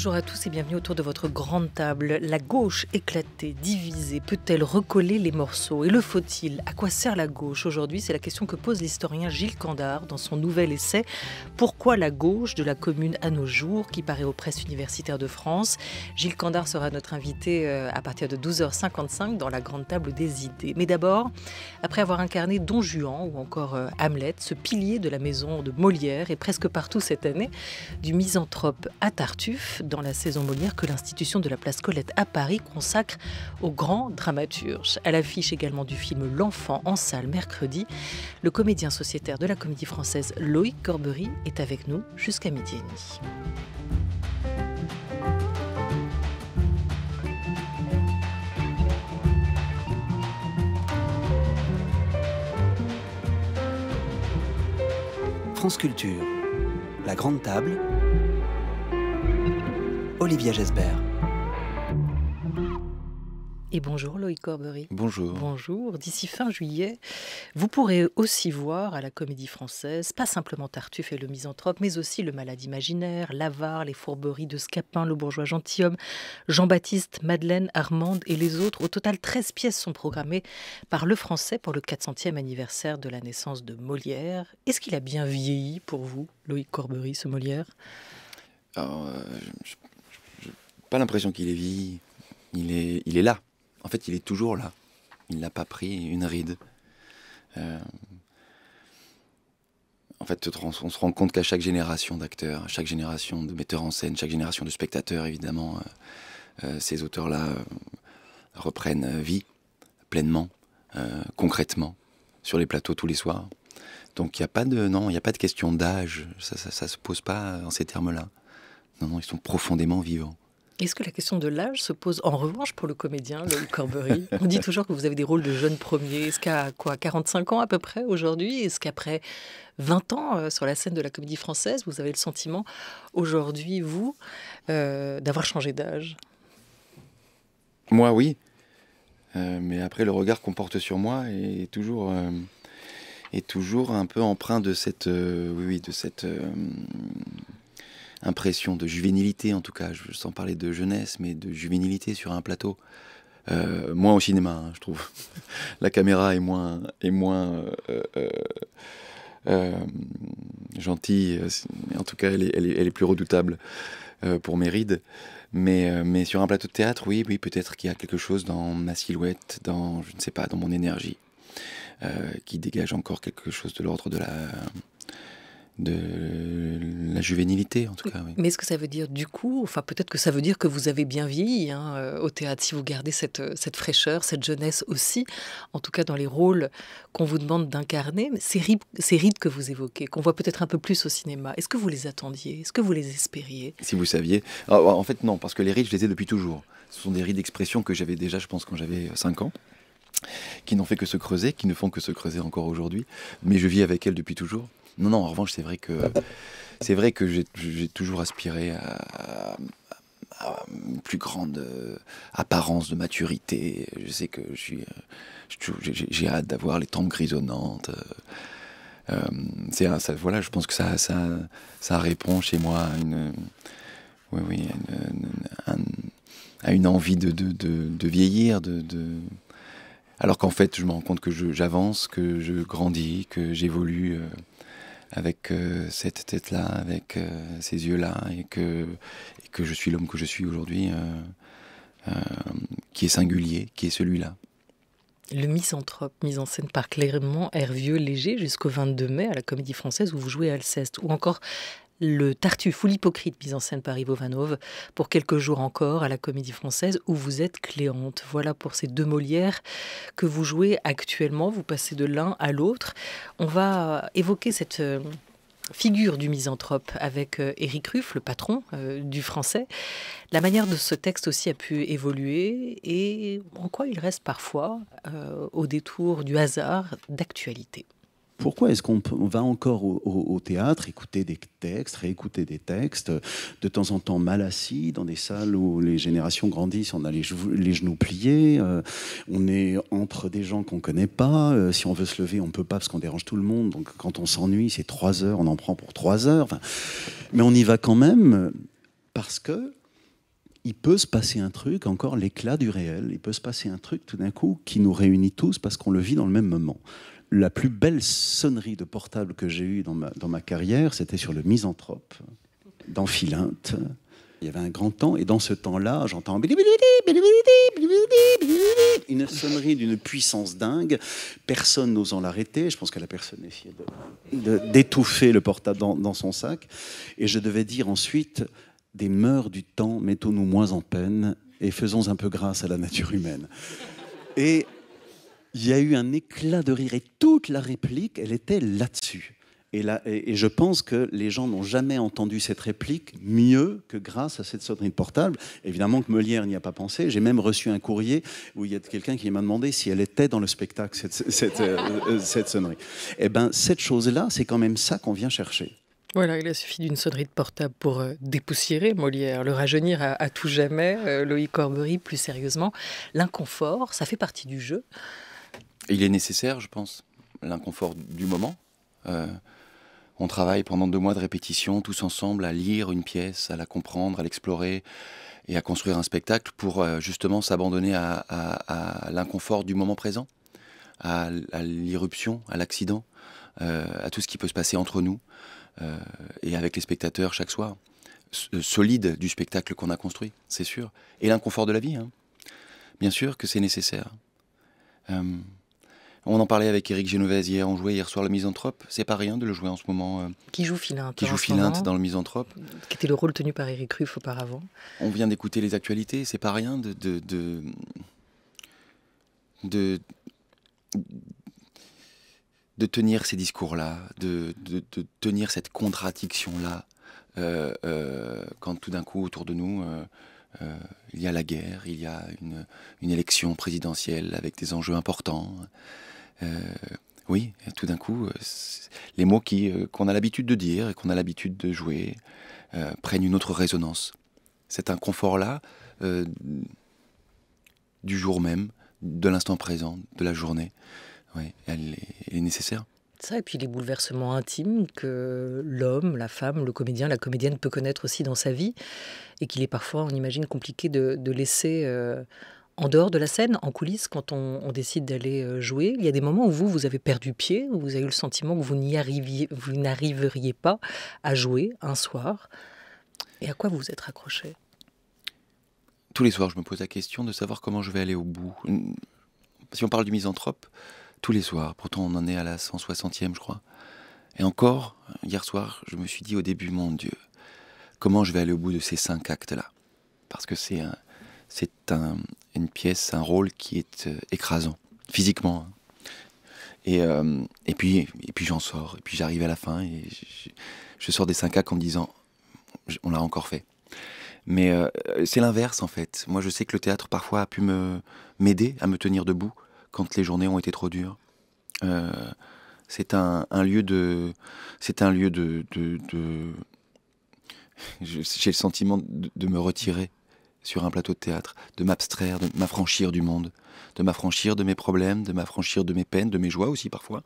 Bonjour à tous et bienvenue autour de votre grande table. La gauche éclatée, divisée, peut-elle recoller les morceaux Et le faut-il À quoi sert la gauche aujourd'hui C'est la question que pose l'historien Gilles Candard dans son nouvel essai Pourquoi la gauche de la commune à nos jours qui paraît aux presses universitaires de France. Gilles Candard sera notre invité euh, à partir de 12h55 dans la grande table des idées. Mais d'abord, après avoir incarné Don Juan ou encore euh, Hamlet, ce pilier de la maison de Molière et presque partout cette année, du misanthrope à Tartuffe, dans la saison Molière que l'institution de la place Colette à Paris consacre aux grands dramaturges. À l'affiche également du film L'Enfant en salle mercredi, le comédien sociétaire de la comédie française Loïc Corbery est avec nous jusqu'à midi et demi. France Culture, la grande table Olivia Gesbert. Et bonjour Loïc Corbery. Bonjour. Bonjour. D'ici fin juillet, vous pourrez aussi voir à la Comédie Française, pas simplement Tartuffe et le Misanthrope, mais aussi Le Malade Imaginaire, L'Avare, Les Fourberies de Scapin, Le Bourgeois Gentilhomme, Jean-Baptiste, Madeleine, Armande et les autres. Au total, 13 pièces sont programmées par Le Français pour le 400e anniversaire de la naissance de Molière. Est-ce qu'il a bien vieilli pour vous, Loïc Corbery, ce Molière Alors, euh, pas l'impression qu'il est vie, Il est, il est là. En fait, il est toujours là. Il n'a pas pris une ride. Euh, en fait, on se rend compte qu'à chaque génération d'acteurs, chaque génération de metteurs en scène, chaque génération de spectateurs, évidemment, euh, euh, ces auteurs-là reprennent vie pleinement, concrètement, sur les plateaux tous les soirs. Donc il n'y a pas de non, il a pas de question d'âge. Ça, ne se pose pas en ces termes-là. Non, non, ils sont profondément vivants. Est-ce que la question de l'âge se pose en revanche pour le comédien, Loïc Corbery On dit toujours que vous avez des rôles de jeune premier. Est-ce qu'à quoi 45 ans à peu près aujourd'hui Est-ce qu'après 20 ans euh, sur la scène de la comédie française, vous avez le sentiment aujourd'hui, vous, euh, d'avoir changé d'âge Moi, oui. Euh, mais après, le regard qu'on porte sur moi est toujours toujours un peu empreint de cette, oui, de cette, impression de juvénilité, en tout cas, sans parler de jeunesse, mais de juvénilité sur un plateau. Euh, moins au cinéma, hein, je trouve. La caméra est moins, est moins euh, euh, gentille, en tout cas, elle est, plus redoutable pour mes rides. Mais, mais sur un plateau de théâtre, oui, oui peut-être qu'il y a quelque chose dans ma silhouette, dans, je ne sais pas, dans mon énergie, qui dégage encore quelque chose de l'ordre de la de la juvénilité, en tout cas. Mais est-ce que ça veut dire, du coup, enfin peut-être que ça veut dire que vous avez bien vieilli hein, euh, au théâtre, si vous gardez cette, euh, cette fraîcheur, cette jeunesse aussi, en tout cas dans les rôles qu'on vous demande d'incarner, ces rides, ces rides que vous évoquez, qu'on voit peut-être un peu plus au cinéma, est-ce que vous les attendiez Est-ce que vous les espériez Si vous saviez. Ah, bah, en fait, non, parce que les rides, je les ai depuis toujours. Ce sont des rides d'expression que j'avais déjà, je pense, quand j'avais 5 euh, ans qui n'ont fait que se creuser, qui ne font que se creuser encore aujourd'hui, mais je vis avec elles depuis toujours. Non, non, en revanche, c'est vrai que, c'est vrai que j'ai toujours aspiré à, une plus grande euh, apparence de maturité. Je sais que je euh, j'ai hâte d'avoir les tempes grisonnantes. Euh, c'est ça, voilà, je pense que ça, ça, ça répond chez moi à une, à une, envie de, de, de, vieillir, de, alors qu'en fait, je me rends compte que j'avance, que je grandis, que j'évolue avec euh, cette tête-là, avec euh, ces yeux-là, et que, que je suis l'homme que je suis aujourd'hui, euh, qui est singulier, qui est celui-là. Le Misanthrope, mis en scène par Clément Hervieux Léger jusqu'au 22 mai à la Comédie Française où vous jouez Alceste, ou encore le Tartuffe ou l'hypocrite mise en scène par Ivo Vanov pour quelques jours encore à la Comédie Française où vous êtes Cléante. Voilà pour ces deux Molières que vous jouez actuellement. Vous passez de l'un à l'autre. On va évoquer cette euh, figure du misanthrope avec euh, Éric Ruff, le patron euh, du français. La manière de ce texte aussi a pu évoluer et en quoi il reste parfois, au détour du hasard, d'actualité pourquoi est-ce qu'on va encore au, théâtre écouter des textes, réécouter des textes, de temps en temps mal assis, dans des salles où les générations grandissent, on a les, genoux pliés, euh, on est entre des gens qu'on ne connaît pas, euh, si on veut se lever, on ne peut pas parce qu'on dérange tout le monde, donc quand on s'ennuie, c'est trois heures, on en prend pour trois heures, mais on y va quand même parce que il peut se passer un truc, encore l'éclat du réel, il peut se passer un truc tout d'un coup qui nous réunit tous parce qu'on le vit dans le même moment la plus belle sonnerie de portable que j'ai eue dans ma, dans ma carrière, c'était sur le Misanthrope, dans Il y avait un grand temps, et dans ce temps-là, j'entends une sonnerie d'une puissance dingue, personne n'osant l'arrêter. Je pense que la personne essayait d'étouffer le portable dans, dans, son sac. Et je devais dire ensuite des mœurs du temps, mettons-nous moins en peine et faisons un peu grâce à la nature humaine. Et il y a eu un éclat de rire et toute la réplique, elle était là-dessus. Et, là, et, je pense que les gens n'ont jamais entendu cette réplique mieux que grâce à cette sonnerie de portable. Évidemment que Molière n'y a pas pensé. J'ai même reçu un courrier où il y a quelqu'un qui m'a demandé si elle était dans le spectacle, cette, euh, euh, sonnerie. Eh bien, cette chose-là, c'est quand même ça qu'on vient chercher. Voilà, il a suffi d'une sonnerie de portable pour euh, dépoussiérer Molière, le rajeunir à, tout jamais, Loïc Corbery plus sérieusement. L'inconfort, ça fait partie du jeu il est nécessaire, je pense, l'inconfort du moment. Euh, on travaille pendant deux mois de répétition, tous ensemble, à lire une pièce, à la comprendre, à l'explorer et à construire un spectacle pour euh, justement s'abandonner à, l'inconfort du moment présent, à, l'irruption, à l'accident, euh, à tout ce qui peut se passer entre nous et avec les spectateurs chaque soir. Solide du spectacle qu'on a construit, c'est sûr. Et l'inconfort de la vie, hein. bien sûr que c'est nécessaire. On en parlait avec Eric Genovese hier, on jouait hier soir le Misanthrope. C'est pas rien de le jouer en ce moment. Euh, qui joue Philinte. Qui joue Philinte dans le Misanthrope. Qui était le rôle tenu par Eric Ruff auparavant. On vient d'écouter les actualités, c'est pas rien de, de, de, tenir ces discours-là, de, tenir cette contradiction-là, euh, euh, quand tout d'un coup autour de nous euh, il y a la guerre, il y a une, élection présidentielle avec des enjeux importants. Euh, oui, tout d'un coup, euh, les mots qu'on a l'habitude de dire et qu'on a l'habitude de jouer prennent une autre résonance. Cet inconfort-là, du jour même, de l'instant présent, de la journée, elle est nécessaire ça, et puis les bouleversements intimes que l'homme, la femme, le comédien, la comédienne peut connaître aussi dans sa vie, et qu'il est parfois, on imagine, compliqué de, laisser euh, en dehors de la scène, en coulisses, quand on, décide d'aller euh, jouer. Il y a des moments où vous, vous avez perdu pied, où vous avez eu le sentiment que vous n'y arriviez, n'arriveriez pas à jouer un soir. Et à quoi vous vous êtes accroché Tous les soirs, je me pose la question de savoir comment je vais aller au bout. Si on parle du misanthrope, tous les soirs. Pourtant, on en est à la 160e, je crois. Et encore, hier soir, je me suis dit au début, mon Dieu, comment je vais aller au bout de ces cinq actes-là Parce que c'est c'est une pièce, un rôle qui est euh, écrasant, physiquement. Hein. Euh, et, puis, et puis j'en sors, et puis j'arrive à la fin, et je, sors des cinq actes en me disant, on l'a encore fait. Mais euh, c'est l'inverse en fait. Moi, je sais que le théâtre parfois a pu me m'aider à me tenir debout quand les journées ont été trop dures. Euh, c'est un, lieu de. C'est un lieu de. J'ai le sentiment de, me retirer sur un plateau de théâtre, de m'abstraire, de m'affranchir du monde, de m'affranchir de mes problèmes, de m'affranchir de mes peines, de mes joies aussi parfois,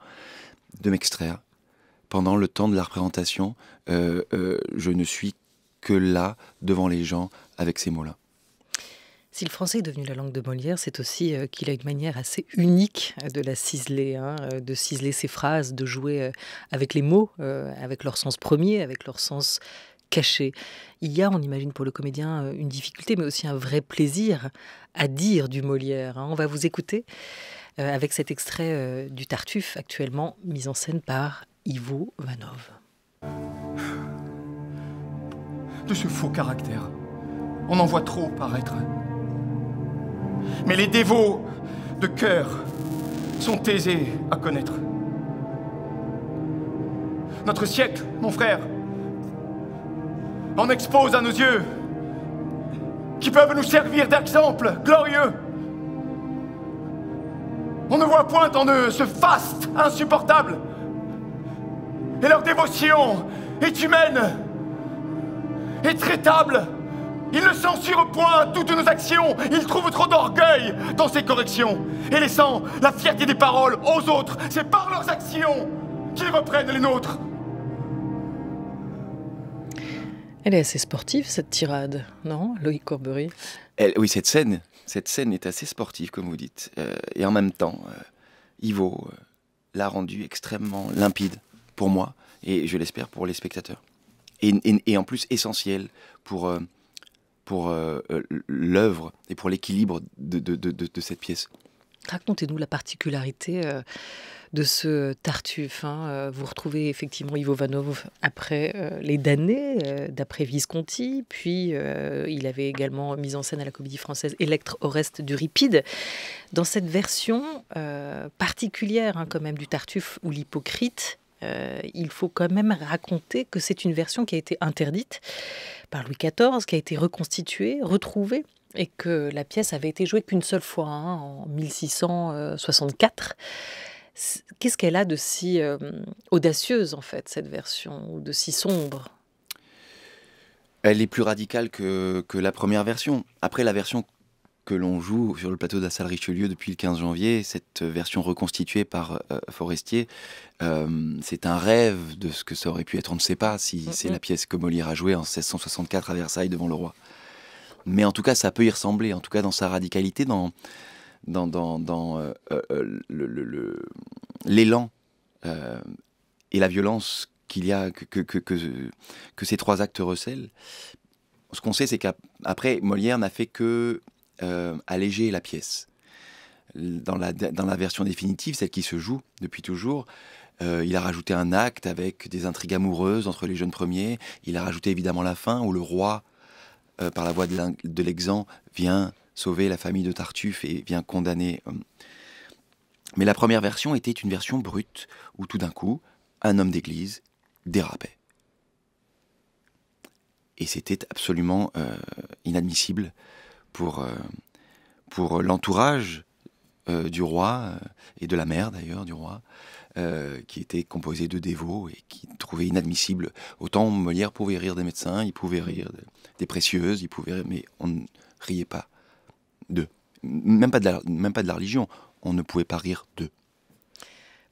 de m'extraire. Pendant le temps de la représentation, euh, euh, je ne suis que là, devant les gens, avec ces mots-là. Si le français est devenu la langue de Molière, c'est aussi euh, qu'il a une manière assez unique euh, de la ciseler, hein, euh, de ciseler ses phrases, de jouer avec les mots, avec leur sens premier, avec leur sens caché. Il y a, on imagine pour le comédien, une difficulté, mais aussi un vrai plaisir à dire du Molière. Hein. On va vous écouter avec cet extrait du Tartuffe, actuellement mis en scène par Ivo Vanov. De ce faux caractère, on en voit trop paraître mais les dévots de cœur sont aisés à connaître. Notre siècle, mon frère, en expose à nos yeux qui peuvent nous servir d'exemple glorieux. On ne voit point en eux ce faste insupportable. Et leur dévotion est humaine, et traitable. Il ne censure point toutes nos actions. Il trouve trop d'orgueil dans ses corrections. Et laissant la fierté des paroles aux autres, c'est par leurs actions qu'ils reprennent les nôtres. Elle est assez sportive, cette tirade, non, Loïc Corbery Oui, cette scène, cette scène est assez sportive, comme vous dites. Euh, et en même temps, euh, Ivo euh, l'a rendue extrêmement limpide pour moi, et je l'espère pour les spectateurs. Et, et, en plus essentielle pour pour euh, euh, l'œuvre et pour l'équilibre de, cette pièce. Racontez-nous la particularité euh, de ce Tartuffe. Hein. Vous retrouvez effectivement Ivo Vanov après les damnés, d'après Visconti, puis il avait également mis en scène à la comédie française Electre du Ripide. Dans cette version particulière hein, quand même du Tartuffe ou l'hypocrite euh, il faut quand même raconter que c'est une version qui a été interdite par Louis XIV, qui a été reconstituée, retrouvée, et que la pièce avait été jouée qu'une seule fois, hein, en 1664. Qu'est-ce qu'elle a de si euh, audacieuse, en fait, cette version, ou de si sombre Elle est plus radicale que, que la première version. Après, la version que l'on joue sur le plateau de la salle Richelieu depuis le 15 janvier, cette version reconstituée par euh, Forestier, euh, c'est un rêve de ce que ça aurait pu être. On ne sait pas si c'est la pièce que Molière a jouée en 1664 à Versailles devant le roi. Mais en tout cas, ça peut y ressembler, en tout cas dans sa radicalité, dans, dans, dans, euh, l'élan et la violence qu'il y a, que, que, que, que ces trois actes recèlent. Ce qu'on sait, c'est qu'après, Molière n'a fait que euh, alléger la pièce. Dans la, version définitive, celle qui se joue depuis toujours, euh, il a rajouté un acte avec des intrigues amoureuses entre les jeunes premiers. Il a rajouté évidemment la fin où le roi, euh, par la voix de l'exempt, vient sauver la famille de Tartuffe et vient condamner. Mais la première version était une version brute où tout d'un coup, un homme d'église dérapait. Et c'était absolument inadmissible pour, euh, pour l'entourage euh, du roi, euh, et de la mère d'ailleurs du roi, qui était composé de dévots et qui trouvait inadmissible. Autant Molière pouvait rire des médecins, il pouvait rire des précieuses, il pouvait mais on ne riait pas d'eux. Même de même pas de la religion, on ne pouvait pas rire d'eux.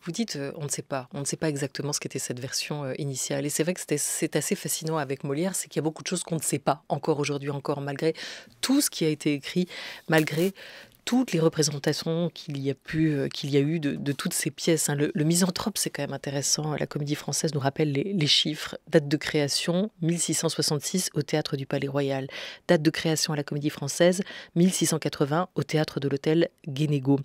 Vous dites, euh, on ne sait pas, on ne sait pas exactement ce qu'était cette version euh, initiale. Et c'est vrai que c'est assez fascinant avec Molière, c'est qu'il y a beaucoup de choses qu'on ne sait pas encore aujourd'hui, encore malgré tout ce qui a été écrit, malgré toutes les représentations qu'il y a pu, euh, qu'il y a eu de, toutes ces pièces. Hein. Le, Misanthrope, c'est quand même intéressant. La Comédie Française nous rappelle les, chiffres. Date de création 1666 au théâtre du Palais Royal. Date de création à la Comédie Française 1680 au théâtre de l'hôtel Guénégaud.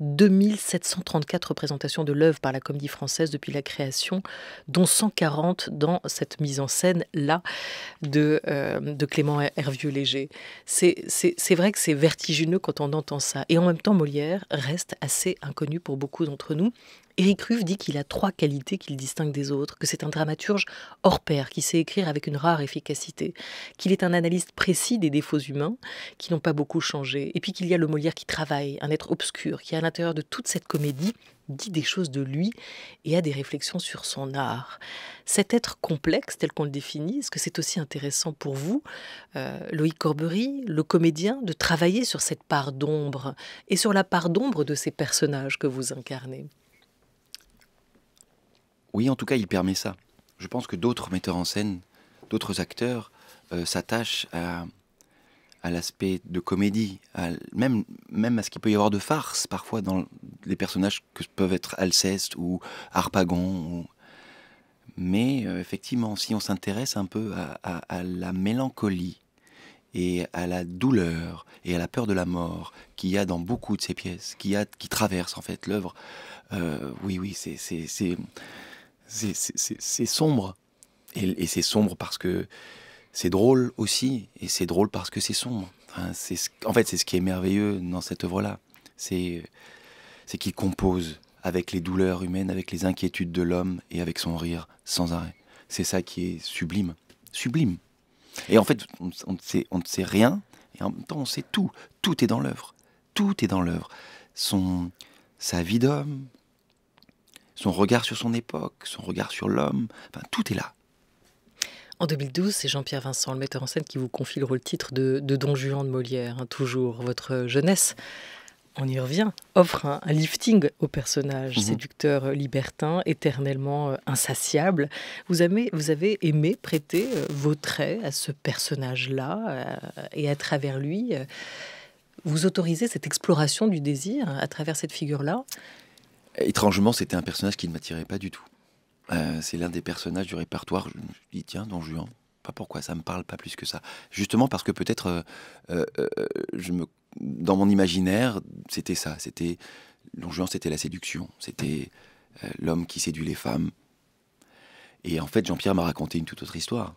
2734 représentations de l'œuvre par la Comédie Française depuis la création, dont 140 dans cette mise en scène là de, euh, de Clément Hervieux-Léger. C'est vrai que c'est vertigineux quand on entend et en même temps, Molière reste assez inconnu pour beaucoup d'entre nous. Éric Ruff dit qu'il a trois qualités qu'il distingue des autres, que c'est un dramaturge hors pair, qui sait écrire avec une rare efficacité, qu'il est un analyste précis des défauts humains, qui n'ont pas beaucoup changé, et puis qu'il y a le Molière qui travaille, un être obscur, qui à l'intérieur de toute cette comédie dit des choses de lui et a des réflexions sur son art. Cet être complexe tel qu'on le définit, est-ce que c'est aussi intéressant pour vous, euh, Loïc Corbery, le comédien, de travailler sur cette part d'ombre et sur la part d'ombre de ces personnages que vous incarnez Oui, en tout cas, il permet ça. Je pense que d'autres metteurs en scène, d'autres acteurs euh, s'attachent à à l'aspect de comédie, même, même à ce qu'il peut y avoir de farce parfois dans les personnages que peuvent être Alceste ou Harpagon. Mais euh, effectivement, si on s'intéresse un peu à, la mélancolie et à la douleur et à la peur de la mort qu'il y a dans beaucoup de ces pièces, qui, a, qui traverse en fait l'œuvre, euh, oui, oui, c'est sombre. et c'est sombre parce que c'est drôle aussi, et c'est drôle parce que c'est sombre. Enfin, en fait, c'est ce qui est merveilleux dans cette œuvre-là. C'est, c'est qu'il compose avec les douleurs humaines, avec les inquiétudes de l'homme et avec son rire sans arrêt. C'est ça qui est sublime. Sublime. Et en fait, on, sait, on ne sait rien, et en même temps, on sait tout. Tout est dans l'œuvre. Tout est dans l'œuvre. Son, sa vie d'homme, son regard sur son époque, son regard sur l'homme, enfin, tout est là. En 2012, c'est Jean-Pierre Vincent, le metteur en scène, qui vous confie le rôle titre de, Don Juan de Molière. Hein, toujours votre jeunesse, on y revient, offre un, lifting au personnage mhm. séducteur euh, libertin, éternellement euh, insatiable. Vous avez, vous avez aimé prêter euh, vos traits à ce personnage-là et à travers lui. vous autorisez cette exploration du désir à travers cette figure-là Étrangement, c'était un personnage qui ne m'attirait pas du tout. Euh, c'est l'un des personnages du répertoire. Je me dis, tiens, Don Juan, pas pourquoi ça me parle pas plus que ça. Justement parce que peut-être, euh, euh, je dans mon imaginaire, c'était ça. C'était Don Juan, c'était la séduction. C'était l'homme qui séduit les femmes. Et en fait, Jean-Pierre m'a raconté une toute autre histoire.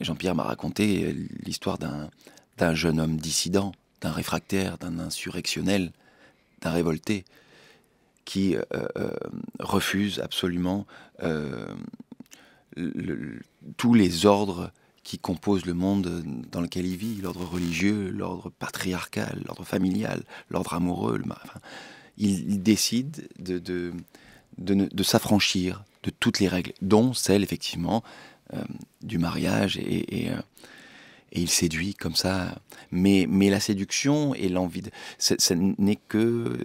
Jean-Pierre m'a raconté l'histoire d'un jeune homme dissident, d'un réfractaire, d'un insurrectionnel, d'un révolté qui euh, euh, refuse absolument euh, tous les ordres qui composent le monde dans lequel il vit, l'ordre religieux, l'ordre patriarcal, l'ordre familial, l'ordre amoureux. il, décide de, de, s'affranchir de toutes les règles, dont celle effectivement du mariage et, et, et il séduit comme ça. Mais, mais la séduction et l'envie, ce n'est que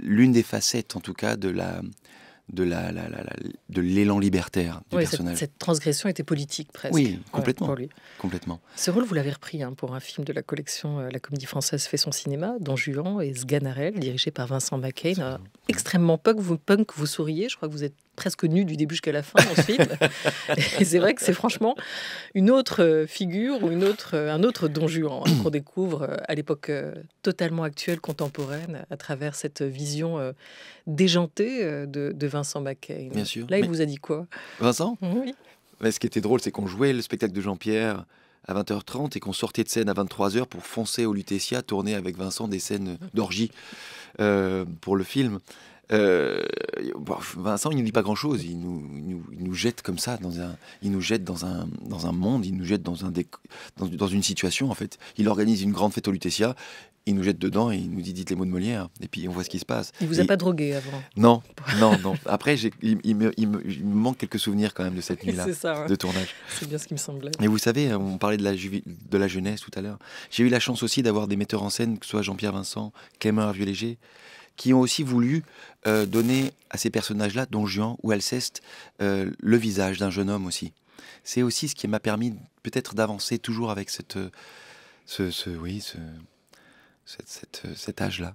l'une des facettes, en tout cas, de la de la, de l'élan libertaire du personnage. Cette, transgression était politique presque. Oui, complètement. complètement. Ce rôle, vous l'avez repris hein, pour un film de la collection euh, La Comédie Française fait son cinéma, dont Juan et Sganarelle, dirigé par Vincent McCain. extrêmement vous, punk, vous souriez, je crois que vous êtes presque nu du début jusqu'à la fin dans film. et c'est vrai que c'est franchement une autre euh, figure ou une autre, euh, un autre Don Juan hein, qu'on découvre euh, à l'époque totalement actuelle, contemporaine, à travers cette vision déjantée de, Vincent Macaigne Bien sûr. Là, il vous a dit quoi Vincent Oui. Mais ce qui était drôle, c'est qu'on jouait le spectacle de Jean-Pierre à 20h30 et qu'on sortait de scène à 23h pour foncer au Lutetia, tourner avec Vincent des scènes d'orgie pour le film. Euh, Vincent, il ne dit pas grand-chose. Il nous, nous, jette comme ça, dans un, il nous jette dans un, dans un monde, il nous jette dans, un dans, une situation, en fait. Il organise une grande fête au Lutetia, il nous jette dedans et il nous dit dites les mots de Molière. Et puis on voit ce qui se passe. Il vous a pas drogué avant Non, non, Après, il, me, manque quelques souvenirs quand même de cette nuit-là, de tournage. C'est bien ce qui me semblait. Mais vous savez, euh, on parlait de la, de la jeunesse tout à l'heure. J'ai eu la chance aussi d'avoir des metteurs en scène, que ce soit Jean-Pierre Vincent, Clément Hervieux-Léger, qui ont aussi voulu euh, donner à ces personnages-là, dont Juan ou Alceste, euh, le visage d'un jeune homme aussi. C'est aussi ce qui m'a permis peut-être d'avancer toujours avec cette, euh, ce, oui, ce, cet âge-là.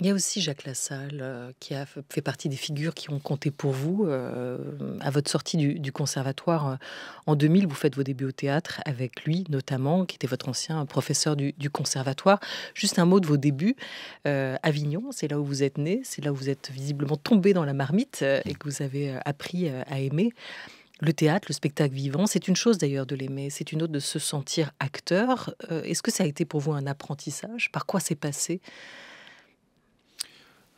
Il y a aussi Jacques Lassalle euh, qui a fait partie des figures qui ont compté pour vous. Euh, à votre sortie du, conservatoire euh, en 2000, vous faites vos débuts au théâtre avec lui notamment, qui était votre ancien professeur du, du conservatoire. Juste un mot de vos débuts. Avignon, c'est là où vous êtes né, c'est là où vous êtes visiblement tombé dans la marmite et que vous avez appris à aimer. Le théâtre, le spectacle vivant, c'est une chose d'ailleurs de l'aimer, c'est une autre de se sentir acteur. Est-ce que ça a été pour vous un apprentissage Par quoi c'est passé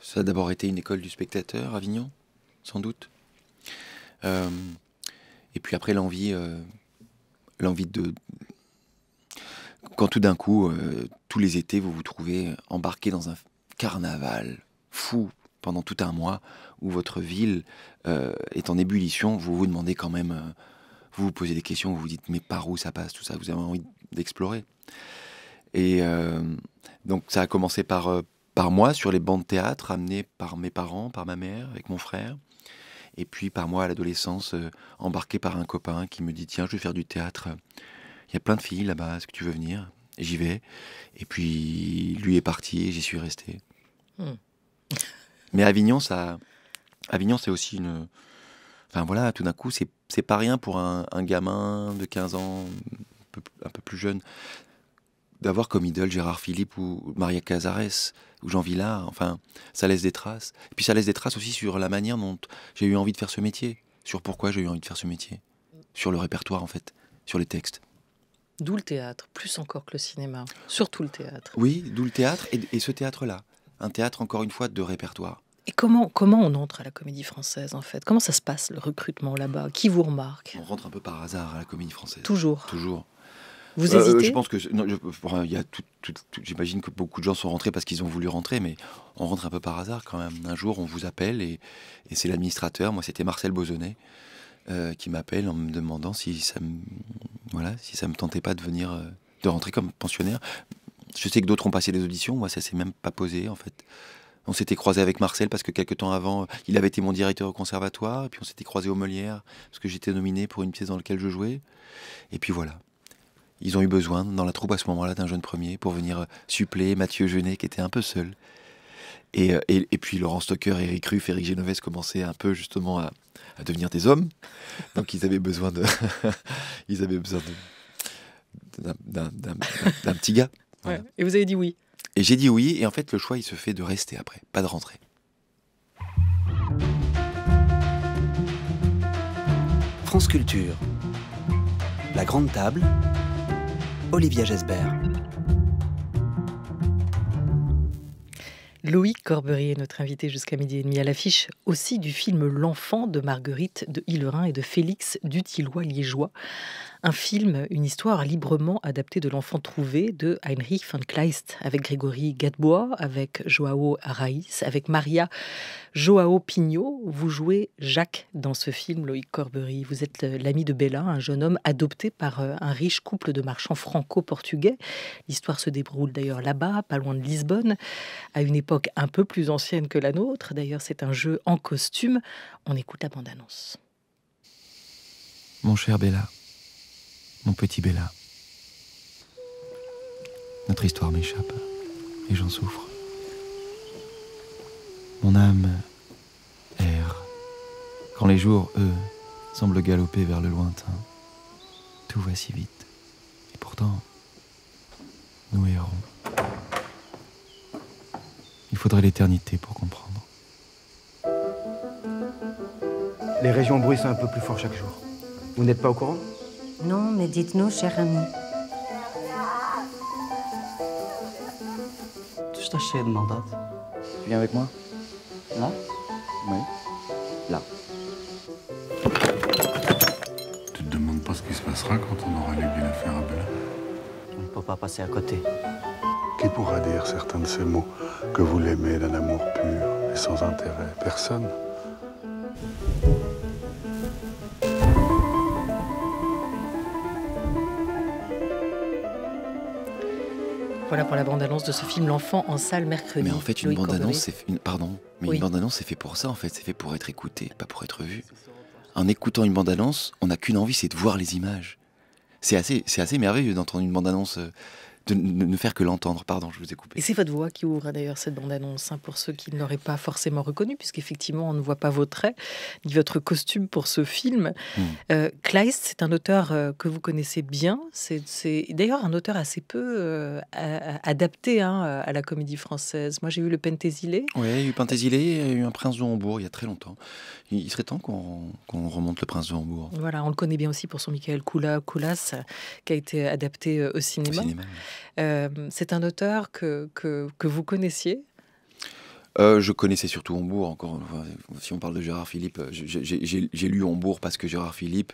ça a d'abord été une école du spectateur, Avignon, sans doute. Euh, et puis après, l'envie, euh, l'envie de. Quand tout d'un coup, euh, tous les étés, vous vous trouvez embarqué dans un carnaval fou pendant tout un mois où votre ville est en ébullition, vous vous demandez quand même, vous vous posez des questions, vous vous dites mais par où ça passe tout ça, vous avez envie d'explorer. Et donc ça a commencé par par moi sur les bancs de théâtre amené par mes parents, par ma mère, avec mon frère. Et puis par moi à l'adolescence, euh, embarqué par un copain qui me dit Tiens, je vais faire du théâtre. Il y a plein de filles là-bas, est-ce que tu veux venir J'y vais. Et puis lui est parti et j'y suis resté. Hmm. Mais Avignon, ça. Avignon, c'est aussi une. Enfin voilà, tout d'un coup, c'est pas rien pour un, gamin de 15 ans, un peu plus jeune d'avoir comme idole Gérard Philippe ou Maria Cazares, ou Jean Villard. Enfin, ça laisse des traces. puis ça laisse des traces aussi sur la manière dont j'ai eu envie de faire ce métier, sur pourquoi j'ai eu envie de faire ce métier, sur le répertoire en fait, sur les textes. D'où le théâtre, plus encore que le cinéma, surtout le théâtre. Oui, d'où le théâtre et, et ce théâtre-là. Un théâtre, encore une fois, de répertoire. Et comment, comment on entre à la Comédie Française en fait Comment ça se passe le recrutement là-bas Qui vous remarque On rentre un peu par hasard à la Comédie Française. Toujours. Toujours. Euh, je pense que il y a j'imagine que beaucoup de gens sont rentrés parce qu'ils ont voulu rentrer, mais on rentre un peu par hasard quand même. Un jour, on vous appelle et, c'est l'administrateur. Moi, c'était Marcel Bozonnet euh, qui m'appelle en me demandant si ça me, voilà, si ça me tentait pas de venir, euh, de rentrer comme pensionnaire. Je sais que d'autres ont passé des auditions. Moi, ça s'est même pas posé en fait. On s'était croisé avec Marcel parce que quelques temps avant, il avait été mon directeur au conservatoire. Et puis on s'était croisé au Molière parce que j'étais nominé pour une pièce dans laquelle je jouais. Et puis voilà ils ont eu besoin dans la troupe à ce moment-là d'un jeune premier pour venir euh, suppléer Mathieu Genet qui était un peu seul. Et, euh, et, puis Laurent Stocker, Eric Ruff, Eric Genovès commençaient un peu justement à, devenir des hommes. Donc ils avaient besoin de, ils avaient besoin d'un petit gars. Et vous avez dit oui. Et j'ai dit oui. Et en fait, le choix, il se fait de rester après, pas de rentrer. France Culture. La grande table. Olivia Gesbert. Louis Corbery est notre invité jusqu'à midi et demi à l'affiche aussi du film L'Enfant de Marguerite de Hillerin et de Félix Dutillois-Liégeois un film, une histoire librement adaptée de L'enfant trouvé de Heinrich von Kleist, avec Grégory Gadebois, avec Joao Araïs, avec Maria Joao Pignot. Vous jouez Jacques dans ce film, Loïc Corbery. Vous êtes euh, l'ami de Bella, un jeune homme adopté par euh, un riche couple de marchands franco-portugais. L'histoire se déroule d'ailleurs là-bas, pas loin de Lisbonne, à une époque un peu plus ancienne que la nôtre. D'ailleurs, c'est un jeu en costume. On écoute la bande-annonce. Mon cher Bella, mon petit Bella. Notre histoire m'échappe et j'en souffre. Mon âme erre. Quand les jours, eux, semblent galoper vers le lointain, tout va si vite. Et pourtant, nous errons. Il faudrait l'éternité pour comprendre. Les régions bruissent un peu plus fort chaque jour. Vous n'êtes pas au courant non, mais dites-nous, cher ami. Tu t'achète, de mandat Tu viens avec moi Là Oui. Là. Tu te demandes pas ce qui se passera quand on aura légué l'affaire à Bella On ne peut pas passer à côté. Qui pourra dire certains de ces mots que vous l'aimez d'un amour pur et sans intérêt Personne. pour la bande-annonce de ce film L'enfant en salle mercredi. Mais en fait, une bande-annonce, c'est pardon, mais une bande-annonce, c'est fait pour ça. En fait, c'est fait pour être écouté, pas pour être vu. En écoutant une bande-annonce, on n'a qu'une envie, c'est de voir les images. C'est assez, c'est assez merveilleux d'entendre une bande-annonce euh, de ne faire que l'entendre. Pardon, je vous ai coupé. Et c'est votre voix qui ouvre d'ailleurs cette bande-annonce, hein, pour ceux qui ne l'auraient pas forcément reconnue, puisqu'effectivement, on ne voit pas vos traits, ni votre costume pour ce film. Hmm. Euh, Kleist, c'est un auteur euh, que vous connaissez bien. C'est d'ailleurs un auteur assez peu euh, adapté hein, à la comédie française. Moi, j'ai eu Le penthésilé Oui, il y a eu Penthésilé, il y a eu Un Prince de Hambourg il y a très longtemps. Il serait temps qu'on remonte Le Prince de Hambourg. Voilà, on le connaît bien aussi pour son Michael Koulas, qui a été adapté au cinéma. Euh, c'est un auteur que, vous connaissiez euh, je connaissais surtout Hambourg, encore si on parle de Gérard Philippe, euh, j'ai lu Hombourg parce que Gérard Philippe,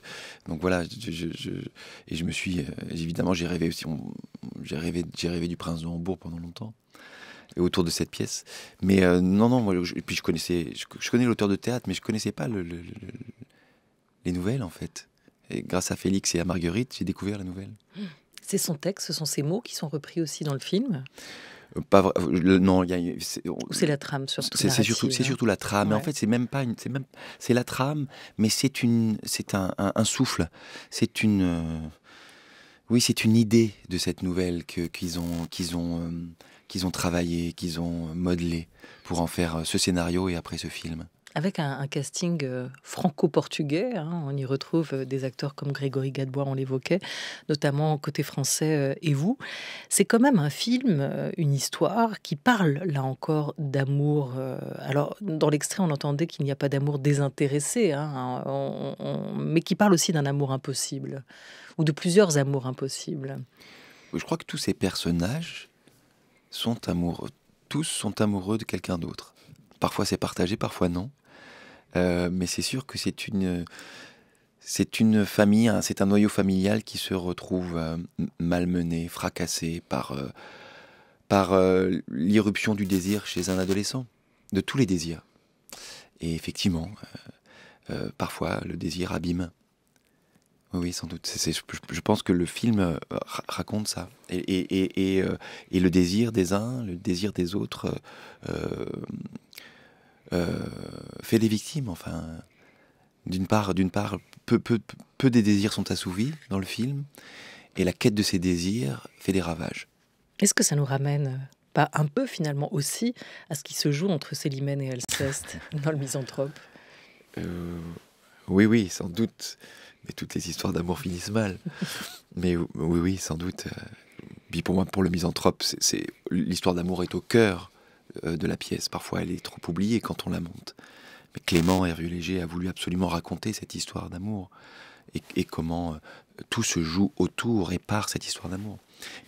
donc voilà, et je me suis, évidemment, j'ai rêvé aussi, j'ai rêvé, rêvé du prince de Hambourg pendant longtemps, et autour de cette pièce. Mais non, non, et puis je connaissais, je, connais l'auteur de théâtre, mais je connaissais pas les nouvelles en fait. Et grâce à Félix et à Marguerite, j'ai découvert la nouvelle. Mmh. C'est son texte, ce sont ses mots qui sont repris aussi dans le film non, c'est la trame surtout. C'est surtout, hein. c'est surtout la trame. Mais en fait, c'est même pas une, c'est même, c'est la trame, mais c'est une, c'est un, souffle, c'est une, euh, oui, c'est une idée de cette nouvelle que qu'ils ont, qu'ils ont, euh, qu'ils ont travaillé, qu'ils ont modelé pour en faire euh, ce scénario et après ce film avec un, casting euh, franco-portugais. Hein. On y retrouve euh, des acteurs comme Grégory Gadebois, on l'évoquait, notamment côté français euh, et vous. C'est quand même un film, une histoire qui parle là encore d'amour. alors dans l'extrait, on entendait qu'il n'y a pas d'amour désintéressé, hein, mais qui parle aussi d'un amour impossible ou de plusieurs amours impossibles. Je crois que tous ces personnages sont amoureux. Tous sont amoureux de quelqu'un d'autre. Parfois c'est partagé, parfois non. Euh, mais c'est sûr que c'est une, c'est une famille, hein, c'est un noyau familial qui se retrouve euh, malmené, fracassé par, euh, par l'irruption du désir chez un adolescent, de tous les désirs. Et effectivement, parfois le désir abîme. Oui, sans doute. je pense que le film raconte ça. Et, et, et, et, le désir des uns, le désir des autres euh, fait des victimes. Enfin, d'une part, d'une part, peu, peu, peu des désirs sont assouvis dans le film, et la quête de ces désirs fait des ravages. Est-ce que ça nous ramène euh, pas un peu finalement aussi à ce qui se joue entre Célimène et Alceste dans le Misanthrope euh, Oui, oui, sans doute. Mais toutes les histoires d'amour finissent mal. Mais oui, oui, sans doute. Puis pour moi, pour le Misanthrope, c'est l'histoire d'amour est au cœur euh, de la pièce. Parfois, elle est trop oubliée quand on la monte. Mais Clément Hervieux Léger a voulu absolument raconter cette histoire d'amour et, comment euh, tout se joue autour et par cette histoire d'amour.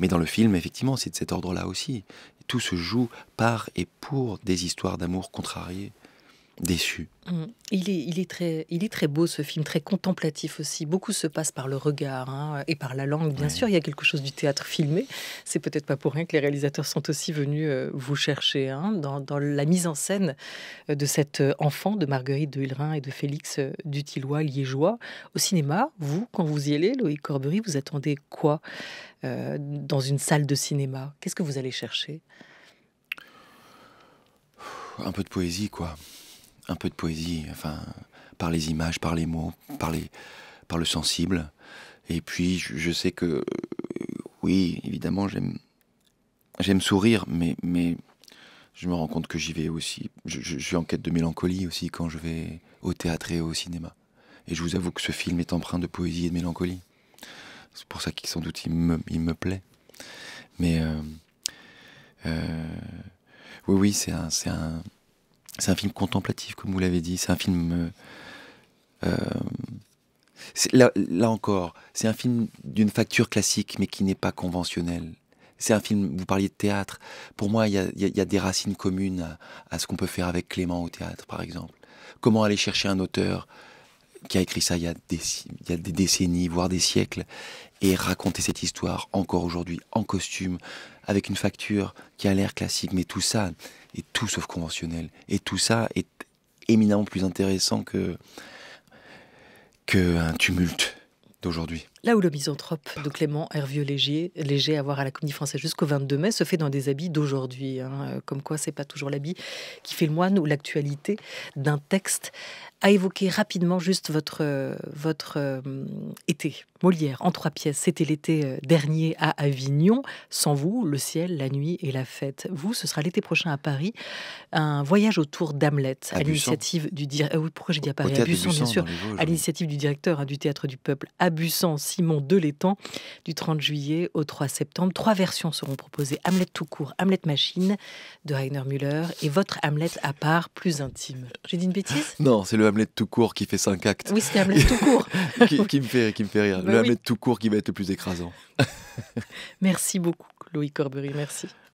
Mais dans le film, effectivement, c'est de cet ordre-là aussi. Tout se joue par et pour des histoires d'amour contrariées déçu. Mmh. Il, est, il, est très, il est très beau ce film, très contemplatif aussi. Beaucoup se passe par le regard hein, et par la langue, bien sûr. Il y a quelque chose du théâtre filmé. C'est peut-être pas pour rien que les réalisateurs sont aussi venus euh, vous chercher hein, dans, dans, la mise en scène euh, de cet euh, enfant de Marguerite de Hillerin et de Félix Dutillois, liégeois. Au cinéma, vous, quand vous y allez, Loïc Corbery, vous attendez quoi dans une salle de cinéma Qu'est-ce que vous allez chercher Un peu de poésie, quoi un peu de poésie, enfin, par les images, par les mots, par, par le sensible. Et puis, je, sais que, euh, oui, évidemment, j'aime, j'aime sourire, mais, mais je me rends compte que j'y vais aussi. Je, suis en quête de mélancolie aussi quand je vais au théâtre et au cinéma. Et je vous avoue que ce film est empreint de poésie et de mélancolie. C'est pour ça qu'il sans doute il me, plaît. Mais euh, euh, oui, oui, c'est c'est un, c'est un film contemplatif, comme vous l'avez dit. C'est un film. Euh, euh, là, là, encore, c'est un film d'une facture classique, mais qui n'est pas conventionnel. C'est un film, vous parliez de théâtre. Pour moi, il y a, y a, des racines communes à, ce qu'on peut faire avec Clément au théâtre, par exemple. Comment aller chercher un auteur qui a écrit ça il il y a des décennies, voire des siècles, et raconter cette histoire encore aujourd'hui en costume, avec une facture qui a l'air classique, mais tout ça, et tout sauf conventionnel. Et tout ça est éminemment plus intéressant que qu'un tumulte d'aujourd'hui. Là où le misanthrope de Clément Hervieux-Léger, léger à voir à la Comédie Française jusqu'au 22 mai, se fait dans des habits d'aujourd'hui. Hein, euh, comme quoi, c'est pas toujours l'habit qui fait le moine ou l'actualité d'un texte. A évoqué rapidement juste votre, euh, votre euh, été. Molière, en trois pièces, c'était l'été dernier à Avignon. Sans vous, le ciel, la nuit et la fête. Vous, ce sera l'été prochain à Paris. Un voyage autour d'Hamlet, à, l'initiative du... oui, pourquoi j'ai dit à Paris À À l'initiative du directeur hein, du Théâtre du Peuple, à Simon de l'Étang du 30 juillet au 3 septembre. Trois versions seront proposées Hamlet tout court, Hamlet machine de Rainer Müller et votre Hamlet à part, plus intime. J'ai dit une bêtise Non, c'est le Hamlet tout court qui fait cinq actes. Oui, c'est Hamlet tout court. qui, me fait, qui me fait rire. Bah le Hamlet tout court qui va être le plus écrasant. merci beaucoup, Louis Corbery. Merci.